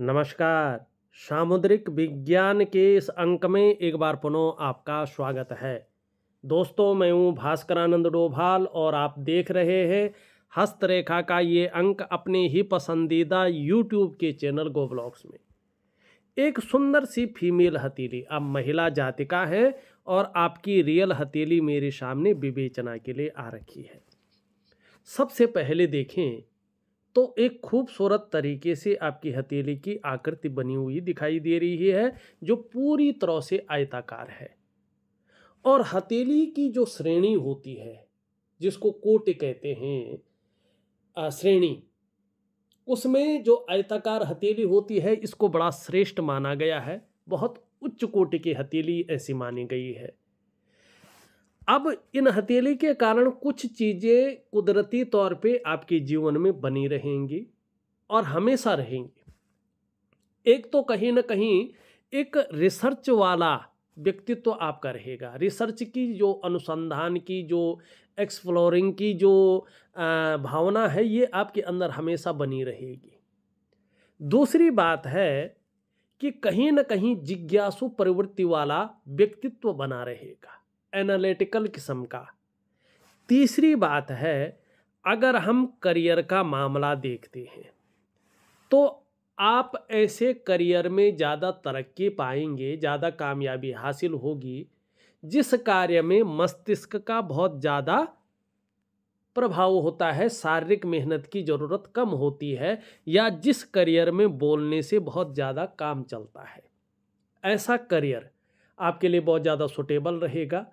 नमस्कार सामुद्रिक विज्ञान के इस अंक में एक बार पुनः आपका स्वागत है दोस्तों मैं हूं भास्करानंद डोभाल और आप देख रहे हैं हस्तरेखा का ये अंक अपने ही पसंदीदा यूट्यूब के चैनल गो ब्लॉग्स में एक सुंदर सी फीमेल हथेली अब महिला जातिका है और आपकी रियल हथेली मेरे सामने विवेचना के लिए आ रखी है सबसे पहले देखें तो एक खूबसूरत तरीके से आपकी हथेली की आकृति बनी हुई दिखाई दे रही है जो पूरी तरह से आयताकार है और हथेली की जो श्रेणी होती है जिसको कोट कहते हैं श्रेणी उसमें जो आयताकार हथेली होती है इसको बड़ा श्रेष्ठ माना गया है बहुत उच्च कोटि की हथेली ऐसी मानी गई है अब इन हथेली के कारण कुछ चीज़ें कुदरती तौर पे आपके जीवन में बनी रहेंगी और हमेशा रहेंगी एक तो कहीं ना कहीं एक रिसर्च वाला व्यक्तित्व तो आपका रहेगा रिसर्च की जो अनुसंधान की जो एक्सप्लोरिंग की जो भावना है ये आपके अंदर हमेशा बनी रहेगी दूसरी बात है कि कहीं ना कहीं जिज्ञासु प्रवृत्ति वाला व्यक्तित्व बना रहेगा एनालिटिकल किस्म का तीसरी बात है अगर हम करियर का मामला देखते हैं तो आप ऐसे करियर में ज़्यादा तरक्की पाएंगे ज़्यादा कामयाबी हासिल होगी जिस कार्य में मस्तिष्क का बहुत ज़्यादा प्रभाव होता है शारीरिक मेहनत की ज़रूरत कम होती है या जिस करियर में बोलने से बहुत ज़्यादा काम चलता है ऐसा करियर आपके लिए बहुत ज़्यादा सुटेबल रहेगा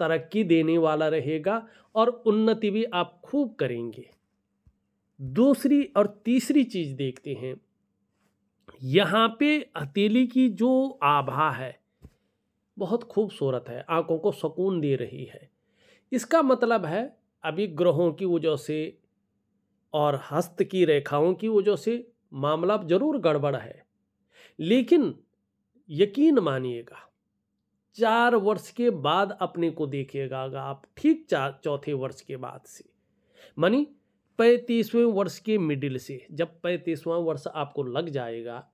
तरक्की देने वाला रहेगा और उन्नति भी आप खूब करेंगे दूसरी और तीसरी चीज़ देखते हैं यहाँ पे हथेली की जो आभा है बहुत खूबसूरत है आँखों को सुकून दे रही है इसका मतलब है अभी ग्रहों की वजह से और हस्त की रेखाओं की वजह से मामला जरूर गड़बड़ है लेकिन यकीन मानिएगा चार वर्ष के बाद अपने को देखिएगा आप ठीक चार चौथे वर्ष के बाद से मानी पैंतीसवें वर्ष के मिडिल से जब पैंतीसवां वर्ष आपको लग जाएगा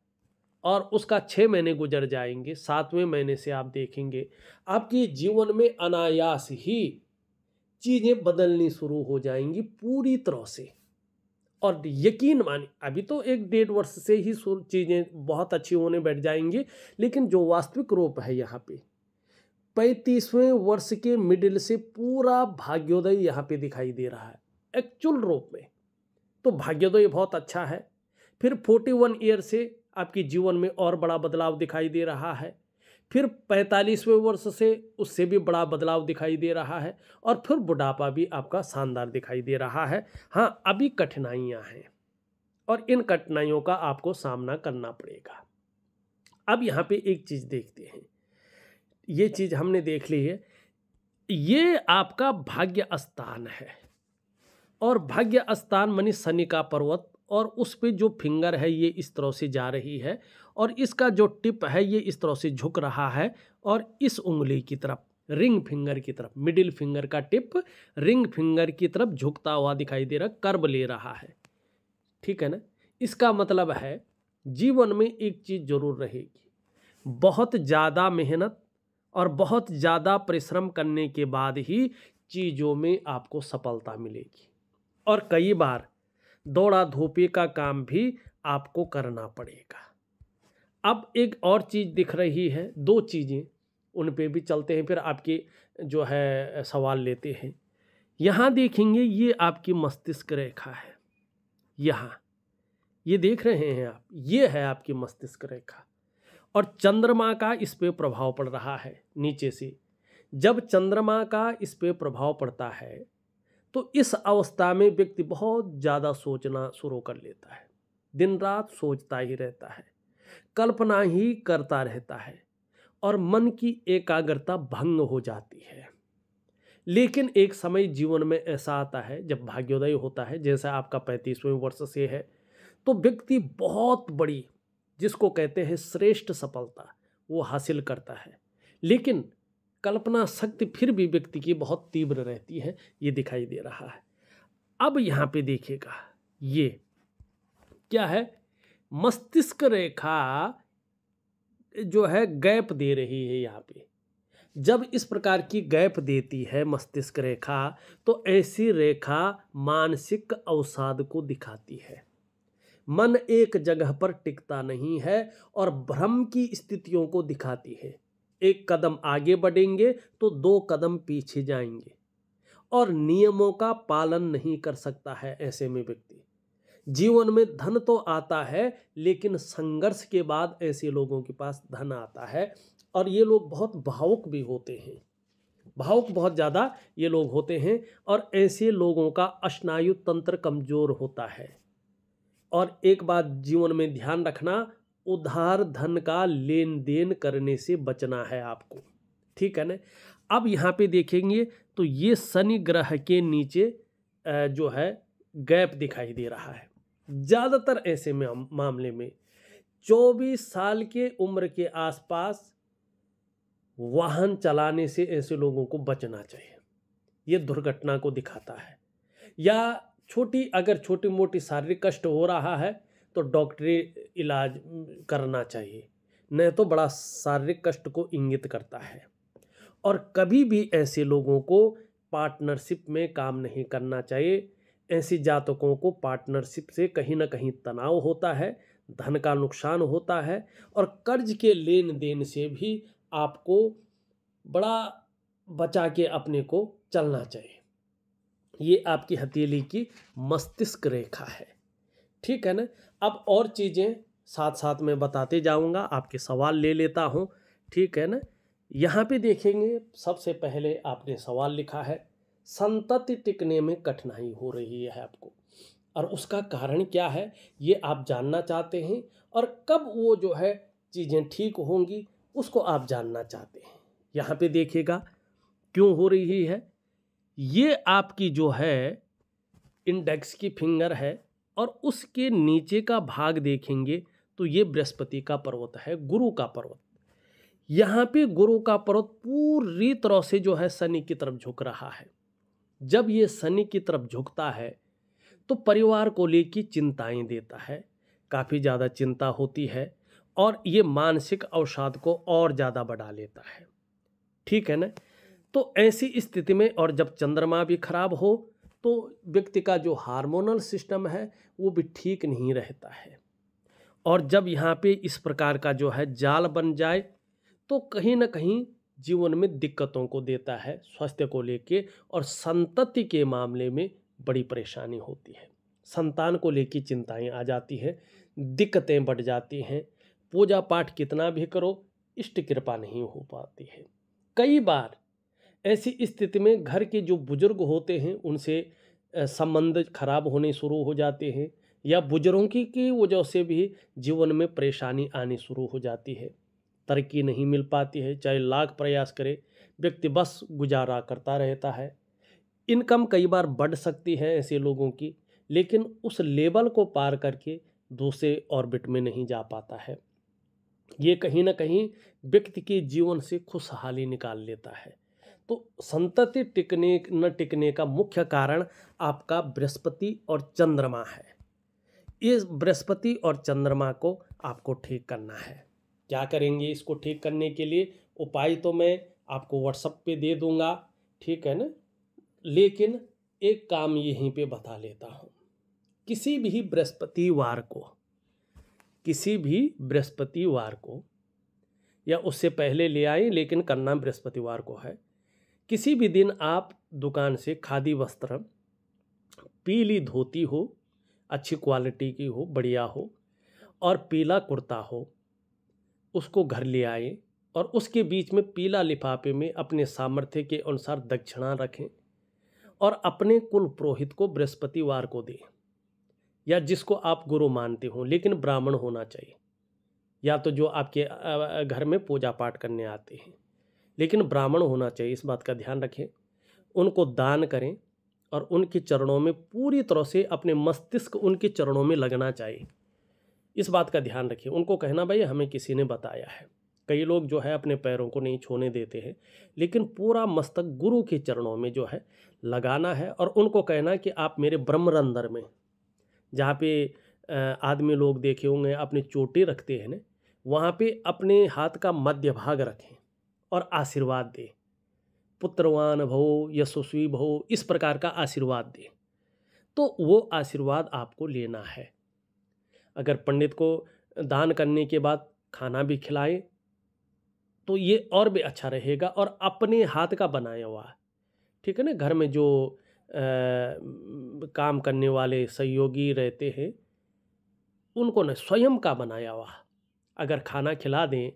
और उसका छः महीने गुजर जाएंगे सातवें महीने से आप देखेंगे आपके जीवन में अनायास ही चीज़ें बदलनी शुरू हो जाएंगी पूरी तरह से और यकीन माने अभी तो एक डेढ़ वर्ष से ही चीज़ें बहुत अच्छी होने बैठ जाएंगी लेकिन जो वास्तविक रूप है यहाँ पे पैंतीसवें वर्ष के मिडिल से पूरा भाग्योदय यहाँ पे दिखाई दे रहा है एक्चुअल रूप में तो भाग्योदय बहुत अच्छा है फिर फोर्टी वन ईयर से आपके जीवन में और बड़ा बदलाव दिखाई दे रहा है फिर पैंतालीसवें वर्ष से उससे भी बड़ा बदलाव दिखाई दे रहा है और फिर बुढ़ापा भी आपका शानदार दिखाई दे रहा है हाँ अभी कठिनाइयाँ हैं और इन कठिनाइयों का आपको सामना करना पड़ेगा अब यहाँ पे एक चीज़ देखते हैं ये चीज़ हमने देख ली है ये आपका भाग्य स्थान है और भाग्य स्थान मनी शनि का पर्वत और उस पर जो फिंगर है ये इस तरह से जा रही है और इसका जो टिप है ये इस तरह से झुक रहा है और इस उंगली की तरफ रिंग फिंगर की तरफ मिडिल फिंगर का टिप रिंग फिंगर की तरफ झुकता हुआ दिखाई दे रहा कर्ब ले रहा है ठीक है ना इसका मतलब है जीवन में एक चीज़ जरूर रहेगी बहुत ज़्यादा मेहनत और बहुत ज़्यादा परिश्रम करने के बाद ही चीज़ों में आपको सफलता मिलेगी और कई बार दौड़ा धोपे का काम भी आपको करना पड़ेगा अब एक और चीज़ दिख रही है दो चीज़ें उन पे भी चलते हैं फिर आपके जो है सवाल लेते हैं यहाँ देखेंगे ये आपकी मस्तिष्क रेखा है यहाँ ये देख रहे हैं आप ये है आपकी मस्तिष्क रेखा और चंद्रमा का इस पर प्रभाव पड़ रहा है नीचे से जब चंद्रमा का इस पर प्रभाव पड़ता है तो इस अवस्था में व्यक्ति बहुत ज़्यादा सोचना शुरू कर लेता है दिन रात सोचता ही रहता है कल्पना ही करता रहता है और मन की एकाग्रता भंग हो जाती है लेकिन एक समय जीवन में ऐसा आता है जब भाग्योदय होता है जैसे आपका पैंतीसवें वर्ष से है तो व्यक्ति बहुत बड़ी जिसको कहते हैं श्रेष्ठ सफलता वो हासिल करता है लेकिन कल्पना शक्ति फिर भी व्यक्ति की बहुत तीव्र रहती है ये दिखाई दे रहा है अब यहाँ पे देखिएगा ये क्या है मस्तिष्क रेखा जो है गैप दे रही है यहाँ पे जब इस प्रकार की गैप देती है मस्तिष्क रेखा तो ऐसी रेखा मानसिक अवसाद को दिखाती है मन एक जगह पर टिकता नहीं है और भ्रम की स्थितियों को दिखाती है एक कदम आगे बढ़ेंगे तो दो कदम पीछे जाएंगे और नियमों का पालन नहीं कर सकता है ऐसे में व्यक्ति जीवन में धन तो आता है लेकिन संघर्ष के बाद ऐसे लोगों के पास धन आता है और ये लोग बहुत भावुक भी होते हैं भावुक बहुत ज़्यादा ये लोग होते हैं और ऐसे लोगों का स्नायु तंत्र कमज़ोर होता है और एक बात जीवन में ध्यान रखना उधार धन का लेन देन करने से बचना है आपको ठीक है ना अब यहाँ पे देखेंगे तो ये शनि ग्रह के नीचे जो है गैप दिखाई दे रहा है ज़्यादातर ऐसे में मामले में 24 साल के उम्र के आसपास वाहन चलाने से ऐसे लोगों को बचना चाहिए ये दुर्घटना को दिखाता है या छोटी अगर छोटी मोटी शारीरिक कष्ट हो रहा है तो डॉक्टरी इलाज करना चाहिए न तो बड़ा शारीरिक कष्ट को इंगित करता है और कभी भी ऐसे लोगों को पार्टनरशिप में काम नहीं करना चाहिए ऐसी जातकों को पार्टनरशिप से कहीं ना कहीं तनाव होता है धन का नुकसान होता है और कर्ज के लेन देन से भी आपको बड़ा बचा के अपने को चलना चाहिए ये आपकी हथेली की मस्तिष्क रेखा है ठीक है ना अब और चीज़ें साथ साथ में बताते जाऊंगा आपके सवाल ले लेता हूँ ठीक है ना यहाँ पे देखेंगे सबसे पहले आपने सवाल लिखा है संतति टिकने में कठिनाई हो रही है आपको और उसका कारण क्या है ये आप जानना चाहते हैं और कब वो जो है चीज़ें ठीक होंगी उसको आप जानना चाहते हैं यहाँ पे देखिएगा क्यों हो रही है ये आपकी जो है इंडेक्स की फिंगर है और उसके नीचे का भाग देखेंगे तो ये बृहस्पति का पर्वत है गुरु का पर्वत यहाँ पे गुरु का पर्वत पूरी तरह से जो है शनि की तरफ झुक रहा है जब ये शनि की तरफ झुकता है तो परिवार को लेकर चिंताएं देता है काफ़ी ज़्यादा चिंता होती है और ये मानसिक अवसाद को और ज़्यादा बढ़ा लेता है ठीक है ना तो ऐसी स्थिति में और जब चंद्रमा भी खराब हो तो व्यक्ति का जो हार्मोनल सिस्टम है वो भी ठीक नहीं रहता है और जब यहाँ पे इस प्रकार का जो है जाल बन जाए तो कहीं ना कहीं जीवन में दिक्कतों को देता है स्वास्थ्य को लेके और संतति के मामले में बड़ी परेशानी होती है संतान को लेके चिंताएं आ जाती हैं दिक्कतें बढ़ जाती हैं पूजा पाठ कितना भी करो इष्ट कृपा नहीं हो पाती है कई बार ऐसी स्थिति में घर के जो बुज़ुर्ग होते हैं उनसे संबंध खराब होने शुरू हो जाते हैं या बुजुर्गों की, की वजह से भी जीवन में परेशानी आनी शुरू हो जाती है तरक्की नहीं मिल पाती है चाहे लाख प्रयास करे व्यक्ति बस गुजारा करता रहता है इनकम कई बार बढ़ सकती है ऐसे लोगों की लेकिन उस लेवल को पार करके दूसरे ऑर्बिट में नहीं जा पाता है ये कहीं ना कहीं व्यक्ति के जीवन से खुशहाली निकाल लेता है तो संतति टिकने न टिकने का मुख्य कारण आपका बृहस्पति और चंद्रमा है इस बृहस्पति और चंद्रमा को आपको ठीक करना है क्या करेंगे इसको ठीक करने के लिए उपाय तो मैं आपको व्हाट्सअप पे दे दूंगा ठीक है ना लेकिन एक काम यहीं पे बता लेता हूँ किसी भी बृहस्पतिवार को किसी भी बृहस्पतिवार को या उससे पहले ले आए लेकिन करना बृहस्पतिवार को है किसी भी दिन आप दुकान से खादी वस्त्र पीली धोती हो अच्छी क्वालिटी की हो बढ़िया हो और पीला कुर्ता हो उसको घर ले आए और उसके बीच में पीला लिफाफे में अपने सामर्थ्य के अनुसार दक्षिणा रखें और अपने कुल पुरोहित को बृहस्पतिवार को दें या जिसको आप गुरु मानते हो लेकिन ब्राह्मण होना चाहिए या तो जो आपके घर में पूजा पाठ करने आते हैं लेकिन ब्राह्मण होना चाहिए इस बात का ध्यान रखें उनको दान करें और उनके चरणों में पूरी तरह से अपने मस्तिष्क उनके चरणों में लगना चाहिए इस बात का ध्यान रखिए उनको कहना भाई हमें किसी ने बताया है कई लोग जो है अपने पैरों को नहीं छोने देते हैं लेकिन पूरा मस्तक गुरु के चरणों में जो है लगाना है और उनको कहना कि आप मेरे ब्रह्मरंदर में जहाँ पे आदमी लोग देखे होंगे अपनी चोटी रखते हैं ना वहाँ पे अपने हाथ का मध्य भाग रखें और आशीर्वाद दे पुत्रवान भव यशस्वी भव इस प्रकार का आशीर्वाद दे तो वो आशीर्वाद आपको लेना है अगर पंडित को दान करने के बाद खाना भी खिलाएं तो ये और भी अच्छा रहेगा और अपने हाथ का बनाया हुआ ठीक है ना घर में जो आ, काम करने वाले सहयोगी रहते हैं उनको न स्वयं का बनाया हुआ अगर खाना खिला दें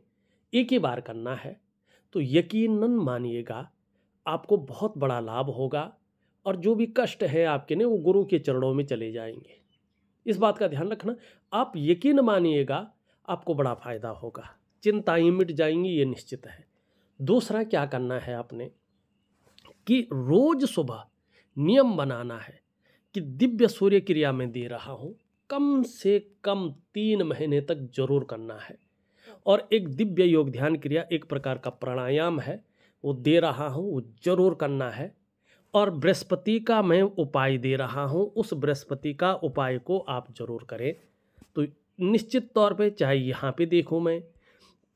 एक ही बार करना है तो यकीनन मानिएगा आपको बहुत बड़ा लाभ होगा और जो भी कष्ट है आपके ने वो गुरु के चरणों में चले जाएंगे इस बात का ध्यान रखना आप यकीन मानिएगा आपको बड़ा फायदा होगा चिंताएं मिट जाएंगी ये निश्चित है दूसरा क्या करना है आपने कि रोज सुबह नियम बनाना है कि दिव्य सूर्य क्रिया में दे रहा हूँ कम से कम तीन महीने तक जरूर करना है और एक दिव्य योग ध्यान क्रिया एक प्रकार का प्राणायाम है वो दे रहा हूँ वो जरूर करना है और बृहस्पति का मैं उपाय दे रहा हूँ उस बृहस्पति का उपाय को आप जरूर करें तो निश्चित तौर पे चाहे यहाँ पे देखूँ मैं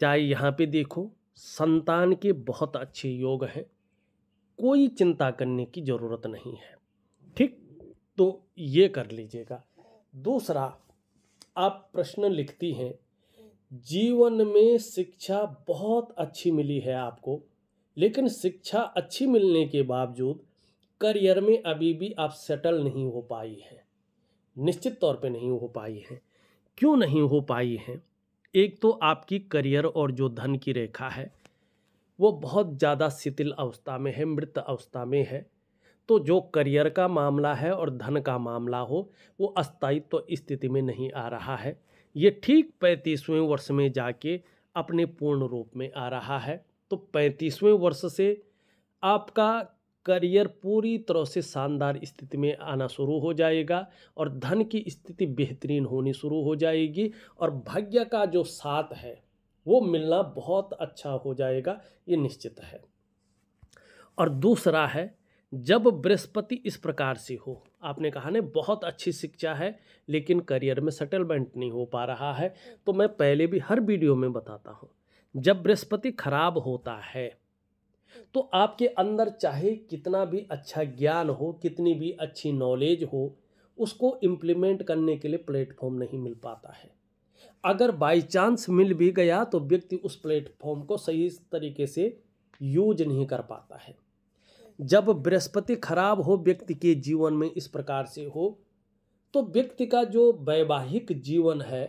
चाहे यहाँ पे देखूँ संतान के बहुत अच्छे योग हैं कोई चिंता करने की ज़रूरत नहीं है ठीक तो ये कर लीजिएगा दूसरा आप प्रश्न लिखती हैं जीवन में शिक्षा बहुत अच्छी मिली है आपको लेकिन शिक्षा अच्छी मिलने के बावजूद करियर में अभी भी आप सेटल नहीं हो पाई हैं निश्चित तौर पे नहीं हो पाई हैं क्यों नहीं हो पाई हैं एक तो आपकी करियर और जो धन की रेखा है वो बहुत ज़्यादा शिथिल अवस्था में है मृत अवस्था में है तो जो करियर का मामला है और धन का मामला हो वो अस्थायित्व तो स्थिति में नहीं आ रहा है ये ठीक पैंतीसवें वर्ष में जाके अपने पूर्ण रूप में आ रहा है तो पैंतीसवें वर्ष से आपका करियर पूरी तरह से शानदार स्थिति में आना शुरू हो जाएगा और धन की स्थिति बेहतरीन होनी शुरू हो जाएगी और भाग्य का जो साथ है वो मिलना बहुत अच्छा हो जाएगा ये निश्चित है और दूसरा है जब बृहस्पति इस प्रकार से हो आपने कहा ना बहुत अच्छी शिक्षा है लेकिन करियर में सेटलमेंट नहीं हो पा रहा है तो मैं पहले भी हर वीडियो में बताता हूँ जब बृहस्पति खराब होता है तो आपके अंदर चाहे कितना भी अच्छा ज्ञान हो कितनी भी अच्छी नॉलेज हो उसको इम्प्लीमेंट करने के लिए प्लेटफॉर्म नहीं मिल पाता है अगर बाई चांस मिल भी गया तो व्यक्ति उस प्लेटफॉर्म को सही तरीके से यूज नहीं कर पाता है जब बृहस्पति खराब हो व्यक्ति के जीवन में इस प्रकार से हो तो व्यक्ति का जो वैवाहिक जीवन है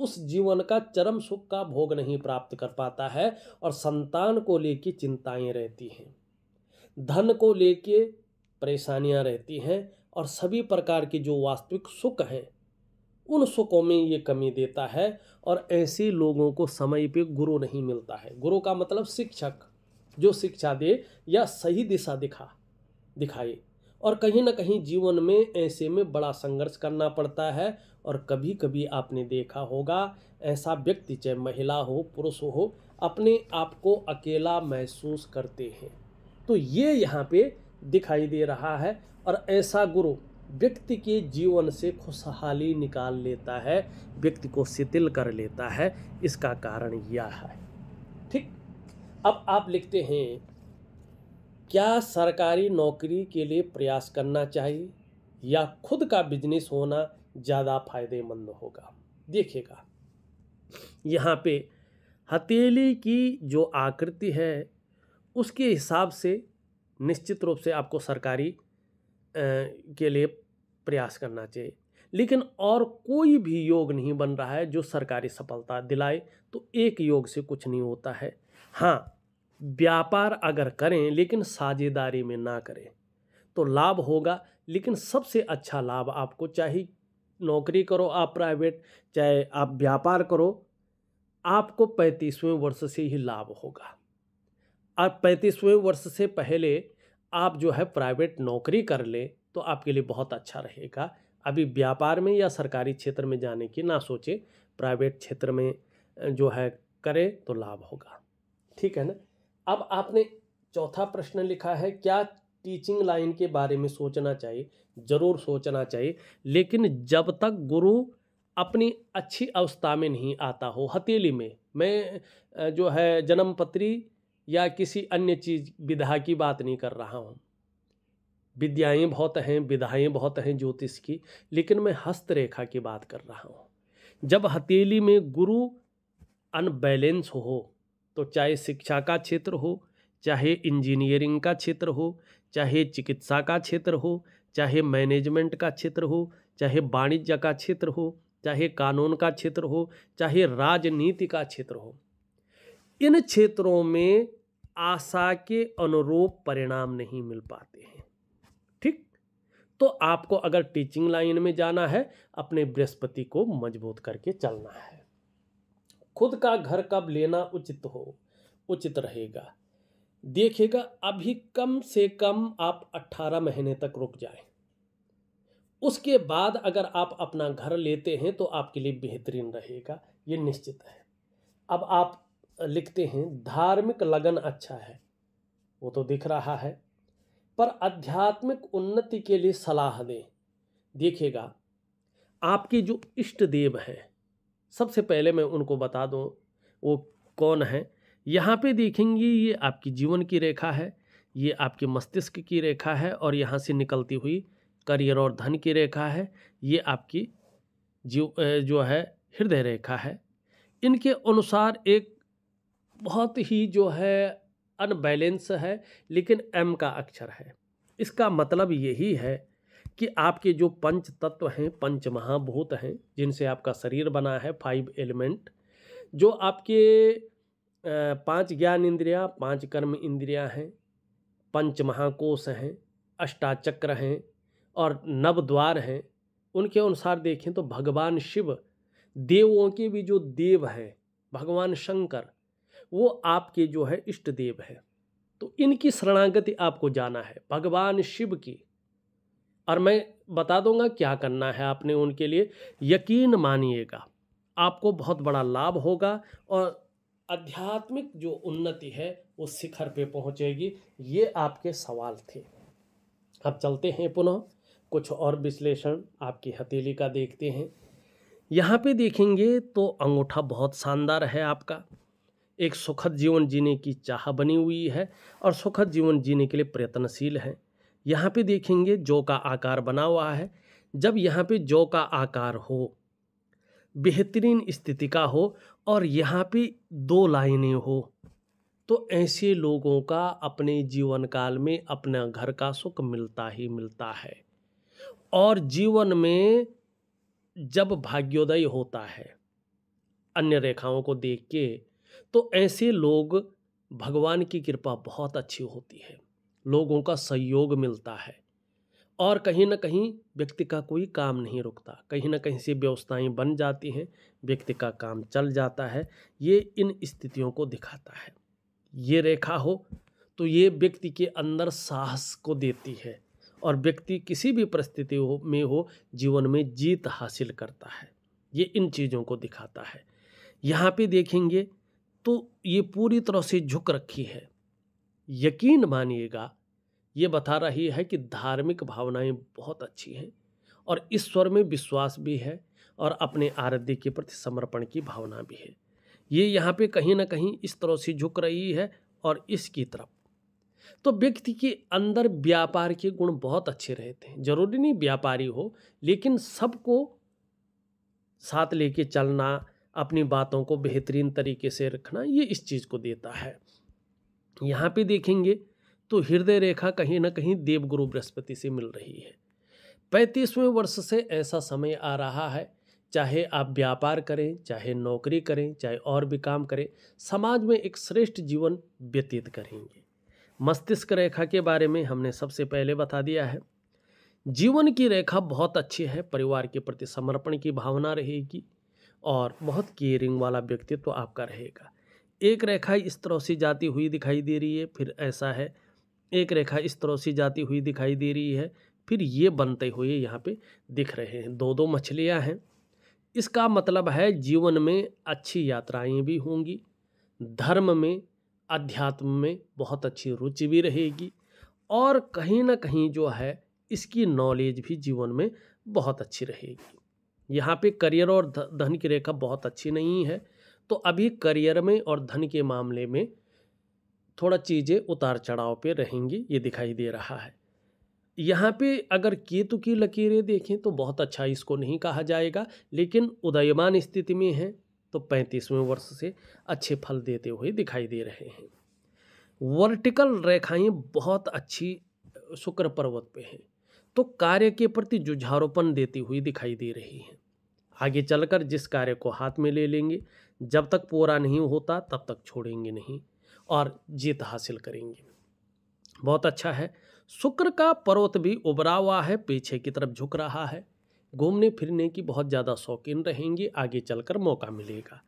उस जीवन का चरम सुख का भोग नहीं प्राप्त कर पाता है और संतान को लेकर चिंताएं रहती हैं धन को लेकर परेशानियां रहती हैं और सभी प्रकार के जो वास्तविक सुख हैं उन सुखों में ये कमी देता है और ऐसे लोगों को समय पे गुरु नहीं मिलता है गुरु का मतलब शिक्षक जो शिक्षा दे या सही दिशा दिखा दिखाए और कहीं ना कहीं जीवन में ऐसे में बड़ा संघर्ष करना पड़ता है और कभी कभी आपने देखा होगा ऐसा व्यक्ति चाहे महिला हो पुरुष हो अपने आप को अकेला महसूस करते हैं तो ये यहाँ पे दिखाई दे रहा है और ऐसा गुरु व्यक्ति के जीवन से खुशहाली निकाल लेता है व्यक्ति को शिथिल कर लेता है इसका कारण यह है अब आप लिखते हैं क्या सरकारी नौकरी के लिए प्रयास करना चाहिए या खुद का बिजनेस होना ज़्यादा फायदेमंद होगा देखिएगा यहाँ पे हथेली की जो आकृति है उसके हिसाब से निश्चित रूप से आपको सरकारी के लिए प्रयास करना चाहिए लेकिन और कोई भी योग नहीं बन रहा है जो सरकारी सफलता दिलाए तो एक योग से कुछ नहीं होता है हाँ व्यापार अगर करें लेकिन साझेदारी में ना करें तो लाभ होगा लेकिन सबसे अच्छा लाभ आपको चाहे नौकरी करो आप प्राइवेट चाहे आप व्यापार करो आपको पैंतीसवें वर्ष से ही लाभ होगा और पैंतीसवें वर्ष से पहले आप जो है प्राइवेट नौकरी कर ले तो आपके लिए बहुत अच्छा रहेगा अभी व्यापार में या सरकारी क्षेत्र में जाने की ना सोचे प्राइवेट क्षेत्र में जो है करें तो लाभ होगा ठीक है ना अब आपने चौथा प्रश्न लिखा है क्या टीचिंग लाइन के बारे में सोचना चाहिए ज़रूर सोचना चाहिए लेकिन जब तक गुरु अपनी अच्छी अवस्था में नहीं आता हो हथेली में मैं जो है जन्मपत्री या किसी अन्य चीज़ विधा की बात नहीं कर रहा हूँ विद्याएँ बहुत हैं विधाएँ बहुत हैं ज्योतिष की लेकिन मैं हस्तरेखा की बात कर रहा हूँ जब हथेली में गुरु अनबैलेंस हो तो चाहे शिक्षा का क्षेत्र हो चाहे इंजीनियरिंग का क्षेत्र हो चाहे चिकित्सा का क्षेत्र हो चाहे मैनेजमेंट का क्षेत्र हो चाहे वाणिज्य का क्षेत्र हो चाहे कानून का क्षेत्र हो चाहे राजनीति का क्षेत्र हो इन क्षेत्रों में आशा के अनुरूप परिणाम नहीं मिल पाते हैं ठीक तो आपको अगर टीचिंग लाइन में जाना है अपने बृहस्पति को मजबूत करके चलना है खुद का घर कब लेना उचित हो उचित रहेगा देखिएगा अभी कम से कम आप 18 महीने तक रुक जाएं उसके बाद अगर आप अपना घर लेते हैं तो आपके लिए बेहतरीन रहेगा ये निश्चित है अब आप लिखते हैं धार्मिक लगन अच्छा है वो तो दिख रहा है पर आध्यात्मिक उन्नति के लिए सलाह दें देखिएगा आपके जो इष्ट देव हैं सबसे पहले मैं उनको बता दूँ वो कौन है यहाँ पे देखेंगे ये आपकी जीवन की रेखा है ये आपके मस्तिष्क की रेखा है और यहाँ से निकलती हुई करियर और धन की रेखा है ये आपकी जीव जो है हृदय रेखा है इनके अनुसार एक बहुत ही जो है अनबैलेंस है लेकिन एम का अक्षर है इसका मतलब यही है कि आपके जो पंच तत्व हैं पंच महाभूत हैं जिनसे आपका शरीर बना है फाइव एलिमेंट जो आपके पांच ज्ञान इंद्रिया पांच कर्म इंद्रिया हैं पंच महाकोश हैं अष्टाचक्र हैं और नवद्वार हैं उनके अनुसार देखें तो भगवान शिव देवों के भी जो देव हैं भगवान शंकर वो आपके जो है इष्ट देव है तो इनकी शरणागति आपको जाना है भगवान शिव की और मैं बता दूंगा क्या करना है आपने उनके लिए यकीन मानिएगा आपको बहुत बड़ा लाभ होगा और आध्यात्मिक जो उन्नति है वो शिखर पे पहुंचेगी ये आपके सवाल थे अब चलते हैं पुनः कुछ और विश्लेषण आपकी हथेली का देखते हैं यहाँ पे देखेंगे तो अंगूठा बहुत शानदार है आपका एक सुखद जीवन जीने की चाह बनी हुई है और सुखद जीवन जीने के लिए प्रयत्नशील है यहाँ पे देखेंगे जो का आकार बना हुआ है जब यहाँ पे जो का आकार हो बेहतरीन स्थिति का हो और यहाँ पे दो लाइनें हो तो ऐसे लोगों का अपने जीवन काल में अपना घर का सुख मिलता ही मिलता है और जीवन में जब भाग्योदय होता है अन्य रेखाओं को देख के तो ऐसे लोग भगवान की कृपा बहुत अच्छी होती है लोगों का सहयोग मिलता है और कहीं ना कहीं व्यक्ति का कोई काम नहीं रुकता कहीं ना कहीं से व्यवस्थाएं बन जाती हैं व्यक्ति का काम चल जाता है ये इन स्थितियों को दिखाता है ये रेखा हो तो ये व्यक्ति के अंदर साहस को देती है और व्यक्ति किसी भी परिस्थिति हो में हो जीवन में जीत हासिल करता है ये इन चीज़ों को दिखाता है यहाँ पे देखेंगे तो ये पूरी तरह से झुक रखी है यकीन मानिएगा ये बता रही है कि धार्मिक भावनाएं बहुत अच्छी हैं और ईश्वर में विश्वास भी है और अपने आराध्य के प्रति समर्पण की भावना भी है ये यहाँ पे कहीं ना कहीं इस तरह से झुक रही है और इसकी तरफ तो व्यक्ति के अंदर व्यापार के गुण बहुत अच्छे रहते हैं जरूरी नहीं व्यापारी हो लेकिन सबको साथ लेके चलना अपनी बातों को बेहतरीन तरीके से रखना ये इस चीज़ को देता है यहाँ पे देखेंगे तो हृदय रेखा कहीं ना कहीं देवगुरु बृहस्पति से मिल रही है पैंतीसवें वर्ष से ऐसा समय आ रहा है चाहे आप व्यापार करें चाहे नौकरी करें चाहे और भी काम करें समाज में एक श्रेष्ठ जीवन व्यतीत करेंगे मस्तिष्क रेखा के बारे में हमने सबसे पहले बता दिया है जीवन की रेखा बहुत अच्छी है परिवार के प्रति समर्पण की भावना रहेगी और बहुत केयरिंग वाला व्यक्तित्व तो आपका रहेगा एक रेखा इस तरह से जाती हुई दिखाई दे रही है फिर ऐसा है एक रेखा इस तरह से जाती हुई दिखाई दे रही है फिर ये बनते हुए यहाँ पे दिख रहे हैं दो दो मछलियाँ हैं इसका मतलब है जीवन में अच्छी यात्राएं भी होंगी धर्म में अध्यात्म में बहुत अच्छी रुचि भी रहेगी और कहीं ना कहीं जो है इसकी नॉलेज भी जीवन में बहुत अच्छी रहेगी यहाँ पे करियर और धन की रेखा बहुत अच्छी नहीं है तो अभी करियर में और धन के मामले में थोड़ा चीज़ें उतार चढ़ाव पे रहेंगी ये दिखाई दे रहा है यहाँ पे अगर केतु की लकीरें देखें तो बहुत अच्छा इसको नहीं कहा जाएगा लेकिन उदयमान स्थिति में है तो पैंतीसवें वर्ष से अच्छे फल देते हुए दिखाई दे रहे हैं वर्टिकल रेखाएं बहुत अच्छी शुक्र पर्वत पे हैं तो कार्य के प्रति जुझारोपण देती हुई दिखाई दे रही है आगे चलकर जिस कार्य को हाथ में ले लेंगे जब तक पूरा नहीं होता तब तक छोड़ेंगे नहीं और जीत हासिल करेंगे बहुत अच्छा है शुक्र का पर्वत भी उबरा हुआ है पीछे की तरफ झुक रहा है घूमने फिरने की बहुत ज़्यादा शौकीन रहेंगे आगे चलकर मौका मिलेगा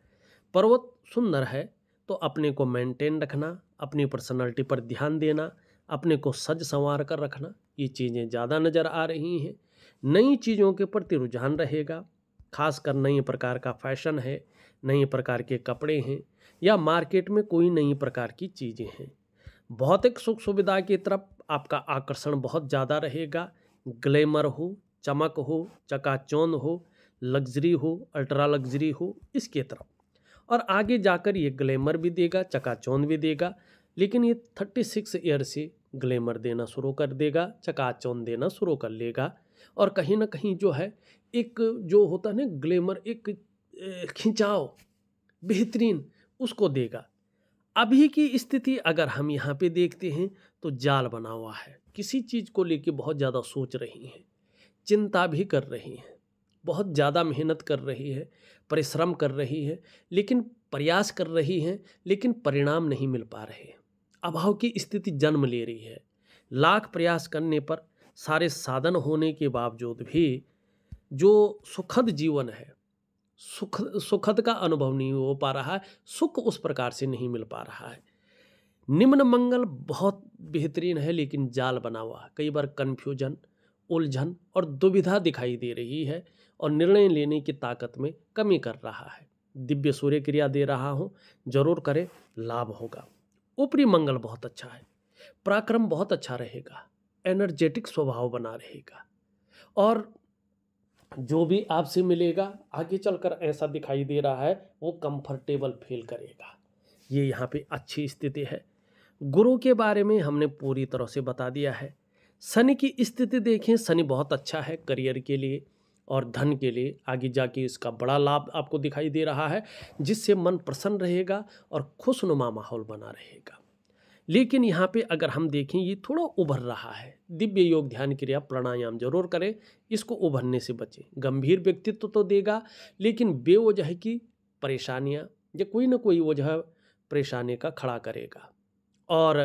पर्वत सुंदर है तो अपने को मेंटेन रखना अपनी पर्सनालिटी पर ध्यान देना अपने को सज संवार कर रखना ये चीज़ें ज़्यादा नज़र आ रही हैं नई चीज़ों के प्रति रुझान रहेगा खासकर नए प्रकार का फैशन है नए प्रकार के कपड़े हैं या मार्केट में कोई नई प्रकार की चीज़ें हैं भौतिक सुख सुविधा की तरफ आपका आकर्षण बहुत ज़्यादा रहेगा ग्लैमर हो चमक हो चकाचौंध हो लग्जरी हो अल्ट्रा लग्जरी हो इसके तरफ और आगे जाकर ये ग्लैमर भी देगा चकाचौंध भी देगा लेकिन ये थर्टी सिक्स ईयर से ग्लैमर देना शुरू कर देगा चकाचौंध देना शुरू कर लेगा और कहीं ना कहीं जो है एक जो होता है ना ग्लैमर एक खिंचाव बेहतरीन उसको देगा अभी की स्थिति अगर हम यहाँ पे देखते हैं तो जाल बना हुआ है किसी चीज़ को लेके बहुत ज़्यादा सोच रही हैं चिंता भी कर रही हैं बहुत ज़्यादा मेहनत कर रही है परिश्रम कर रही है लेकिन प्रयास कर रही हैं लेकिन परिणाम नहीं मिल पा रहे अभाव की स्थिति जन्म ले रही है लाख प्रयास करने पर सारे साधन होने के बावजूद भी जो सुखद जीवन है सुख सुखद का अनुभव नहीं हो पा रहा है सुख उस प्रकार से नहीं मिल पा रहा है निम्न मंगल बहुत बेहतरीन है लेकिन जाल बना हुआ है कई बार कन्फ्यूजन उलझन और दुविधा दिखाई दे रही है और निर्णय लेने की ताकत में कमी कर रहा है दिव्य सूर्य क्रिया दे रहा हूँ जरूर करें लाभ होगा ऊपरी मंगल बहुत अच्छा है पराक्रम बहुत अच्छा रहेगा एनर्जेटिक स्वभाव बना रहेगा और जो भी आपसे मिलेगा आगे चलकर ऐसा दिखाई दे रहा है वो कंफर्टेबल फील करेगा ये यहाँ पे अच्छी स्थिति है गुरु के बारे में हमने पूरी तरह से बता दिया है शनि की स्थिति देखें शनि बहुत अच्छा है करियर के लिए और धन के लिए आगे जाके इसका बड़ा लाभ आपको दिखाई दे रहा है जिससे मन प्रसन्न रहेगा और खुशनुमा माहौल बना रहेगा लेकिन यहाँ पे अगर हम देखें ये थोड़ा उभर रहा है दिव्य योग ध्यान क्रिया प्राणायाम जरूर करें इसको उभरने से बचें गंभीर व्यक्तित्व तो देगा लेकिन बेवजह की परेशानियाँ या कोई ना कोई वजह परेशानी का खड़ा करेगा और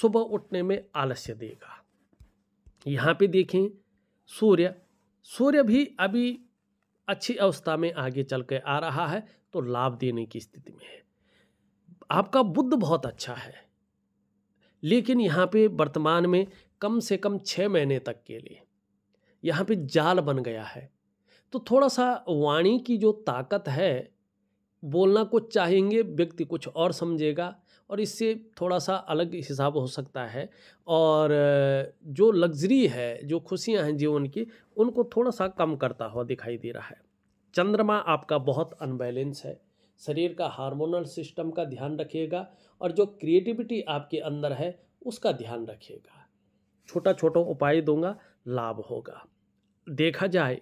सुबह उठने में आलस्य देगा यहाँ पे देखें सूर्य सूर्य भी अभी अच्छी अवस्था में आगे चल के आ रहा है तो लाभ देने की स्थिति में है आपका बुद्ध बहुत अच्छा है लेकिन यहाँ पे वर्तमान में कम से कम छः महीने तक के लिए यहाँ पे जाल बन गया है तो थोड़ा सा वाणी की जो ताकत है बोलना कुछ चाहेंगे व्यक्ति कुछ और समझेगा और इससे थोड़ा सा अलग हिसाब हो सकता है और जो लग्जरी है जो खुशियां हैं जीवन की उनको थोड़ा सा कम करता हुआ दिखाई दे रहा है चंद्रमा आपका बहुत अनबैलेंस है शरीर का हार्मोनल सिस्टम का ध्यान रखिएगा और जो क्रिएटिविटी आपके अंदर है उसका ध्यान रखिएगा छोटा छोटा उपाय दूंगा लाभ होगा देखा जाए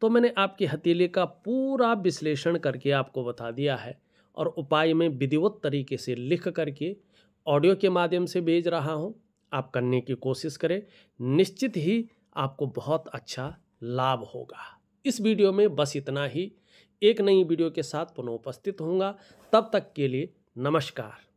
तो मैंने आपकी हथेली का पूरा विश्लेषण करके आपको बता दिया है और उपाय में विधिवत तरीके से लिख करके ऑडियो के माध्यम से भेज रहा हूँ आप करने की कोशिश करें निश्चित ही आपको बहुत अच्छा लाभ होगा इस वीडियो में बस इतना ही एक नई वीडियो के साथ पुनः उपस्थित होऊंगा तब तक के लिए नमस्कार